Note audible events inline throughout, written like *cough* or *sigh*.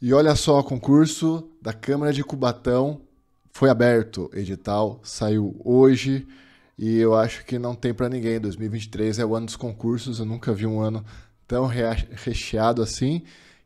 E olha só, concurso da Câmara de Cubatão foi aberto, edital saiu hoje e eu acho que não tem para ninguém. 2023 é o ano dos concursos, eu nunca vi um ano tão recheado assim.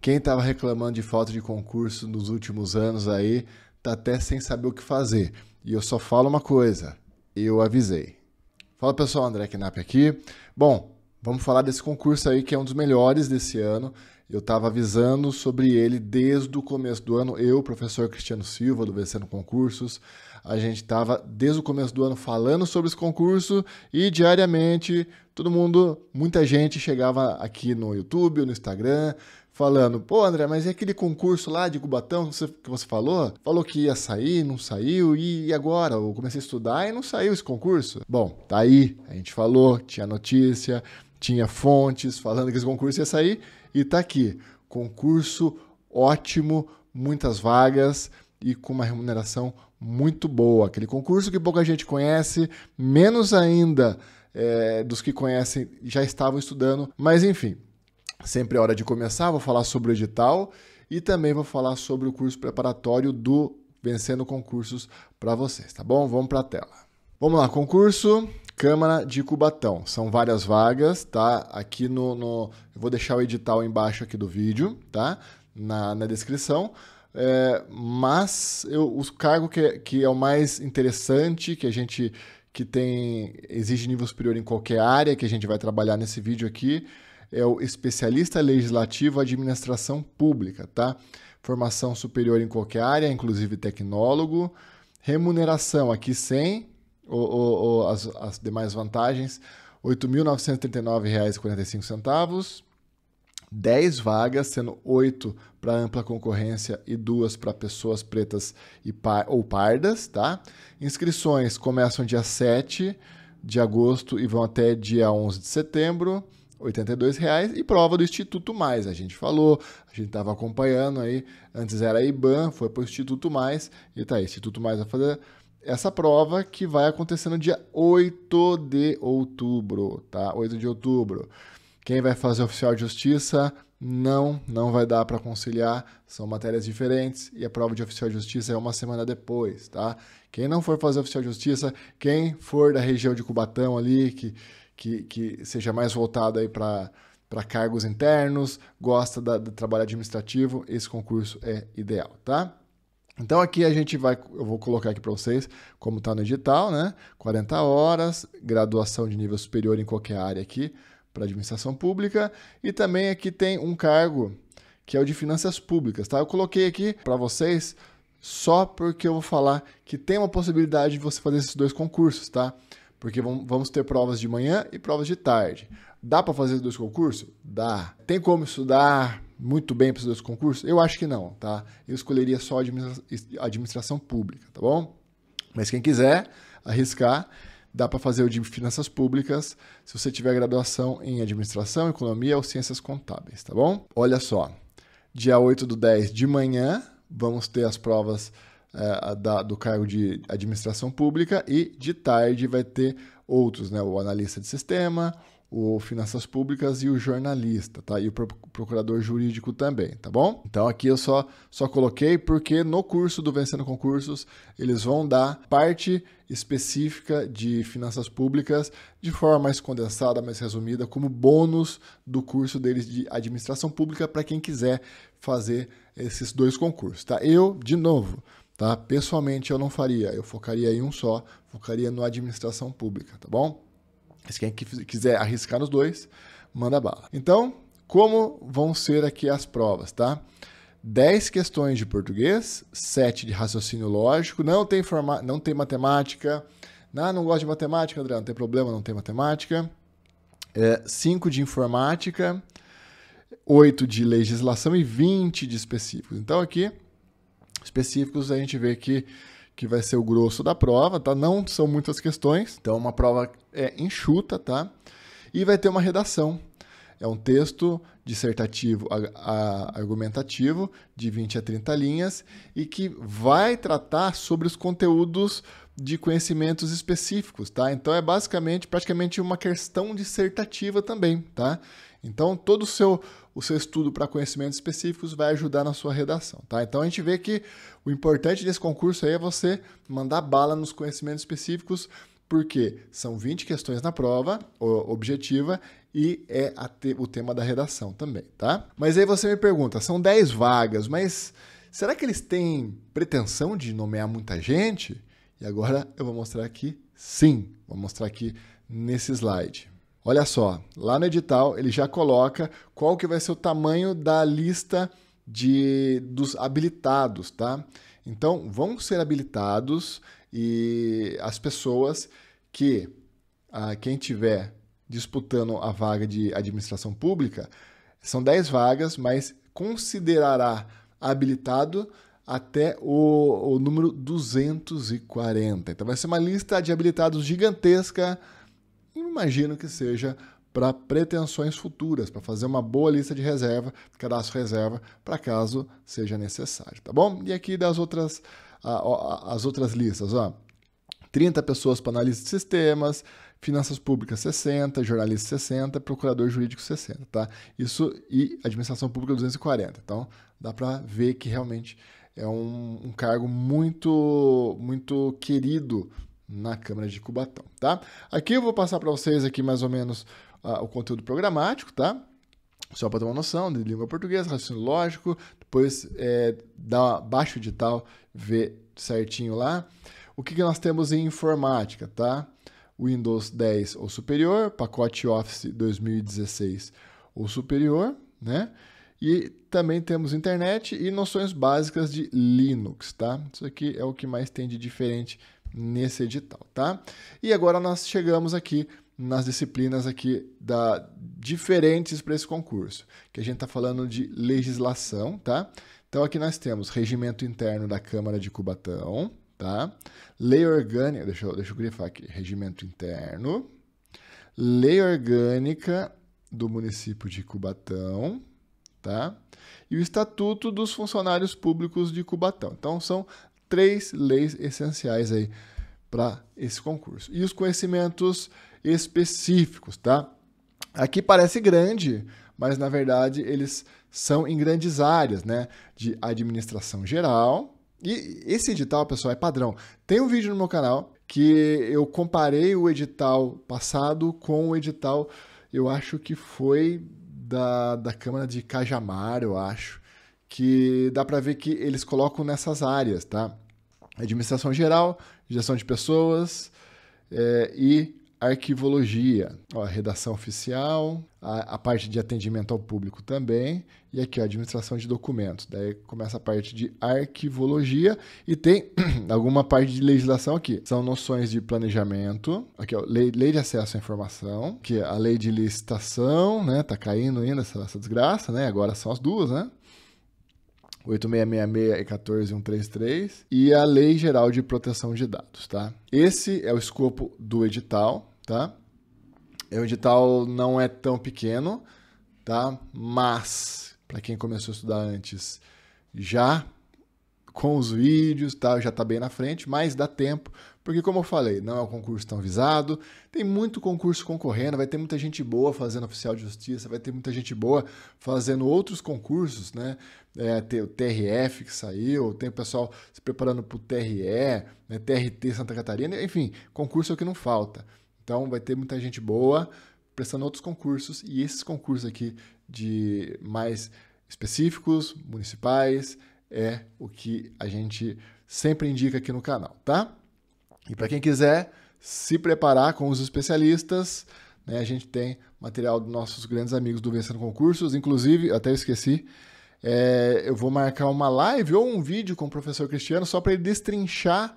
Quem estava reclamando de falta de concurso nos últimos anos aí tá até sem saber o que fazer. E eu só falo uma coisa, eu avisei. Fala pessoal, André Knapp aqui. Bom, vamos falar desse concurso aí que é um dos melhores desse ano. Eu estava avisando sobre ele desde o começo do ano. Eu, professor Cristiano Silva, do Vencendo Concursos, a gente estava desde o começo do ano falando sobre esse concurso e diariamente todo mundo, muita gente chegava aqui no YouTube, no Instagram, falando: pô, André, mas e aquele concurso lá de Cubatão que você, que você falou? Falou que ia sair, não saiu, e, e agora? Eu comecei a estudar e não saiu esse concurso. Bom, tá aí, a gente falou, tinha notícia, tinha fontes falando que esse concurso ia sair e tá aqui, concurso ótimo, muitas vagas e com uma remuneração muito boa. Aquele concurso que pouca gente conhece, menos ainda é, dos que conhecem já estavam estudando, mas enfim, sempre é hora de começar. Vou falar sobre o edital e também vou falar sobre o curso preparatório do Vencendo Concursos para vocês, tá bom? Vamos para a tela. Vamos lá, concurso Câmara de Cubatão. São várias vagas, tá? Aqui no, no eu vou deixar o edital embaixo aqui do vídeo, tá? Na, na descrição. É, mas eu, o cargo que é, que é o mais interessante, que a gente que tem exige nível superior em qualquer área que a gente vai trabalhar nesse vídeo aqui, é o especialista legislativo administração pública, tá? Formação superior em qualquer área, inclusive tecnólogo. Remuneração aqui 100, ou, ou, ou as, as demais vantagens, R$ 8.939,45. 10 vagas, sendo 8 para ampla concorrência e 2 para pessoas pretas e ou pardas, tá? Inscrições começam dia 7 de agosto e vão até dia 11 de setembro. R$ 82,00 e prova do Instituto Mais. A gente falou, a gente estava acompanhando aí, antes era IBAN, foi para o Instituto Mais e tá aí, Instituto Mais vai fazer essa prova que vai acontecer no dia 8 de outubro, tá? 8 de outubro. Quem vai fazer oficial de justiça? Não, não vai dar para conciliar, são matérias diferentes e a prova de oficial de justiça é uma semana depois, tá? Quem não for fazer oficial de justiça, quem for da região de Cubatão ali, que, que, que seja mais voltado aí para para cargos internos, gosta da, do trabalho administrativo, esse concurso é ideal, tá? Então aqui a gente vai, eu vou colocar aqui para vocês como está no edital, né? 40 horas, graduação de nível superior em qualquer área aqui para administração pública e também aqui tem um cargo que é o de finanças públicas, tá? Eu coloquei aqui para vocês só porque eu vou falar que tem uma possibilidade de você fazer esses dois concursos, tá? Porque vamos ter provas de manhã e provas de tarde. Dá para fazer dois concursos? Dá. Tem como estudar muito bem para os dois concursos? Eu acho que não, tá? Eu escolheria só administra administração pública, tá bom? Mas quem quiser arriscar, dá para fazer o de finanças públicas se você tiver graduação em administração, economia ou ciências contábeis, tá bom? Olha só, dia 8 do 10 de manhã, vamos ter as provas é, da, do cargo de administração pública e de tarde vai ter outros, né? O analista de sistema, o Finanças Públicas e o jornalista, tá? E o procurador jurídico também, tá bom? Então aqui eu só, só coloquei porque no curso do Vencendo Concursos eles vão dar parte específica de finanças públicas de forma mais condensada, mais resumida, como bônus do curso deles de administração pública para quem quiser fazer esses dois concursos, tá? Eu, de novo, tá? Pessoalmente eu não faria, eu focaria em um só, focaria no administração pública, tá bom? Se quem é quiser arriscar nos dois, manda bala. Então, como vão ser aqui as provas, tá? 10 questões de português, 7 de raciocínio lógico, não tem, forma... não tem matemática. Ah, não gosto de matemática, André, não tem problema, não tem matemática. 5 é, de informática, 8 de legislação e 20 de específicos. Então, aqui, específicos, a gente vê que que vai ser o grosso da prova, tá? Não são muitas questões, então é uma prova é enxuta, tá? E vai ter uma redação. É um texto dissertativo argumentativo de 20 a 30 linhas e que vai tratar sobre os conteúdos de conhecimentos específicos, tá? Então é basicamente praticamente uma questão dissertativa também, tá? Então todo o seu o seu estudo para conhecimentos específicos vai ajudar na sua redação, tá? Então a gente vê que o importante desse concurso aí é você mandar bala nos conhecimentos específicos, porque são 20 questões na prova objetiva e é te o tema da redação também, tá? Mas aí você me pergunta, são 10 vagas, mas será que eles têm pretensão de nomear muita gente? E agora eu vou mostrar aqui sim, vou mostrar aqui nesse slide. Olha só, lá no edital ele já coloca qual que vai ser o tamanho da lista de, dos habilitados, tá? Então, vão ser habilitados e as pessoas que ah, quem tiver disputando a vaga de administração pública, são 10 vagas, mas considerará habilitado até o, o número 240. Então vai ser uma lista de habilitados gigantesca imagino que seja para pretensões futuras, para fazer uma boa lista de reserva, cadastro reserva, para caso seja necessário, tá bom? E aqui das outras, as outras listas, ó. 30 pessoas para análise de sistemas, finanças públicas 60, jornalista 60, procurador jurídico 60, tá? Isso e administração pública 240. Então, dá para ver que realmente é um, um cargo muito muito querido na Câmara de Cubatão, tá? Aqui eu vou passar para vocês aqui mais ou menos uh, o conteúdo programático, tá? Só para ter uma noção de língua portuguesa, raciocínio lógico, depois é, dá, baixa o edital, vê certinho lá. O que, que nós temos em informática, tá? Windows 10 ou superior, pacote Office 2016 ou superior, né? E também temos internet e noções básicas de Linux, tá? Isso aqui é o que mais tem de diferente nesse edital, tá? E agora nós chegamos aqui nas disciplinas aqui da diferentes para esse concurso, que a gente está falando de legislação, tá? Então aqui nós temos regimento interno da Câmara de Cubatão, tá? Lei orgânica, deixa eu, deixa eu grifar aqui, regimento interno, lei orgânica do município de Cubatão, tá? E o Estatuto dos Funcionários Públicos de Cubatão. Então, são três leis essenciais aí para esse concurso. E os conhecimentos específicos, tá? Aqui parece grande, mas na verdade eles são em grandes áreas, né? De administração geral. E esse edital, pessoal, é padrão. Tem um vídeo no meu canal que eu comparei o edital passado com o edital, eu acho que foi da, da Câmara de Cajamar, eu acho, que dá para ver que eles colocam nessas áreas, tá? administração geral, gestão de pessoas é, e arquivologia, ó, redação oficial, a, a, parte de atendimento ao público também, e aqui ó, administração de documentos. Daí começa a parte de arquivologia e tem *clears throat* alguma parte de legislação aqui. São noções de planejamento, aqui ó, lei, lei de acesso à informação, que é a lei de licitação, né? Tá caindo ainda essa, essa desgraça, né? Agora são as duas, né? 8666 e 14133 e a Lei Geral de Proteção de Dados, tá? Esse é o escopo do edital, tá? O edital não é tão pequeno, tá? Mas para quem começou a estudar antes, já com os vídeos, tá? já está bem na frente, mas dá tempo, porque como eu falei, não é um concurso tão visado, tem muito concurso concorrendo, vai ter muita gente boa fazendo oficial de justiça, vai ter muita gente boa fazendo outros concursos, né? É, tem o TRF que saiu, tem o pessoal se preparando para o TRE, né? TRT Santa Catarina, enfim, concurso é o que não falta. Então vai ter muita gente boa prestando outros concursos, e esses concursos aqui de mais específicos, municipais, é o que a gente sempre indica aqui no canal, tá? E para quem quiser se preparar com os especialistas, né, a gente tem material dos nossos grandes amigos do Vencendo Concursos, inclusive, até eu esqueci, é, eu vou marcar uma live ou um vídeo com o professor Cristiano só para ele destrinchar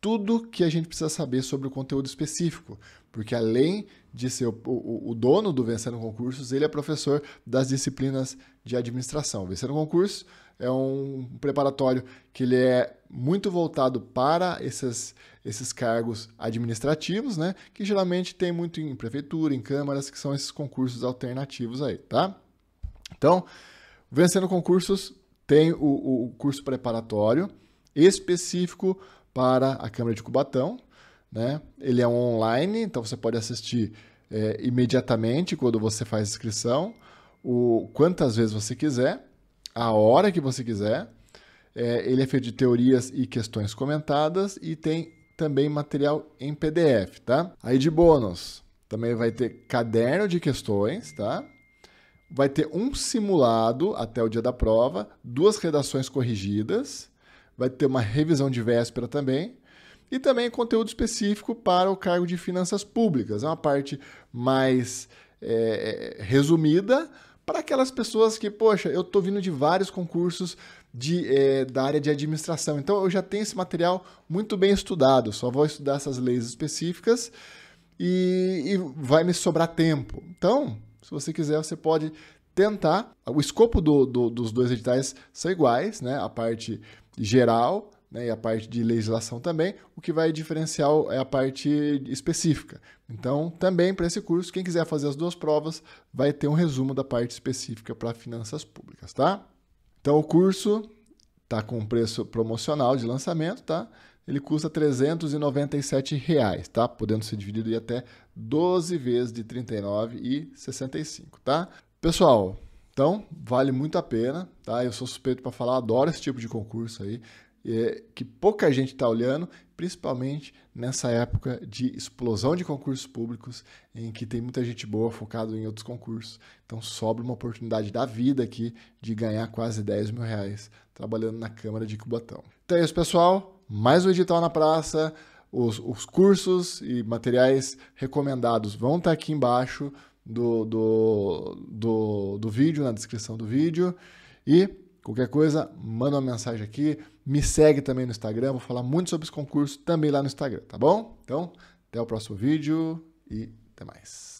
tudo que a gente precisa saber sobre o conteúdo específico, porque além de ser o, o, o dono do Vencendo Concursos, ele é professor das disciplinas de administração. Vencendo Concursos é um preparatório que ele é muito voltado para esses, esses cargos administrativos, né? Que geralmente tem muito em prefeitura, em câmaras, que são esses concursos alternativos aí, tá? Então, vencendo concursos, tem o, o curso preparatório específico para a Câmara de Cubatão, né? Ele é online, então você pode assistir é, imediatamente quando você faz inscrição, o quantas vezes você quiser a hora que você quiser. É, ele é feito de teorias e questões comentadas e tem também material em PDF, tá? Aí de bônus, também vai ter caderno de questões, tá? Vai ter um simulado até o dia da prova, duas redações corrigidas, vai ter uma revisão de véspera também e também conteúdo específico para o cargo de finanças públicas. É uma parte mais é, é resumida, para aquelas pessoas que, poxa, eu estou vindo de vários concursos de, é, da área de administração, então eu já tenho esse material muito bem estudado, só vou estudar essas leis específicas e, e vai me sobrar tempo. Então, se você quiser, você pode tentar. O escopo do, do, dos dois editais são iguais, né? A parte geral né, e a parte de legislação também, o que vai diferenciar é a parte específica. Então, também para esse curso, quem quiser fazer as duas provas, vai ter um resumo da parte específica para finanças públicas, tá? Então, o curso está com preço promocional de lançamento, tá? Ele custa R$ 397, reais, tá? Podendo ser dividido em até 12 vezes de R$ 39,65, tá? Pessoal, então, vale muito a pena, tá? Eu sou suspeito para falar, adoro esse tipo de concurso aí é, que pouca gente está olhando, principalmente nessa época de explosão de concursos públicos, em que tem muita gente boa focada em outros concursos. Então sobra uma oportunidade da vida aqui de ganhar quase 10 mil reais trabalhando na Câmara de Cubatão. Então é isso, pessoal. Mais um edital na praça. Os, os cursos e materiais recomendados vão estar tá aqui embaixo do, do, do, do vídeo, na descrição do vídeo. E Qualquer coisa, manda uma mensagem aqui. Me segue também no Instagram. Vou falar muito sobre esse concurso também lá no Instagram, tá bom? Então, até o próximo vídeo e até mais.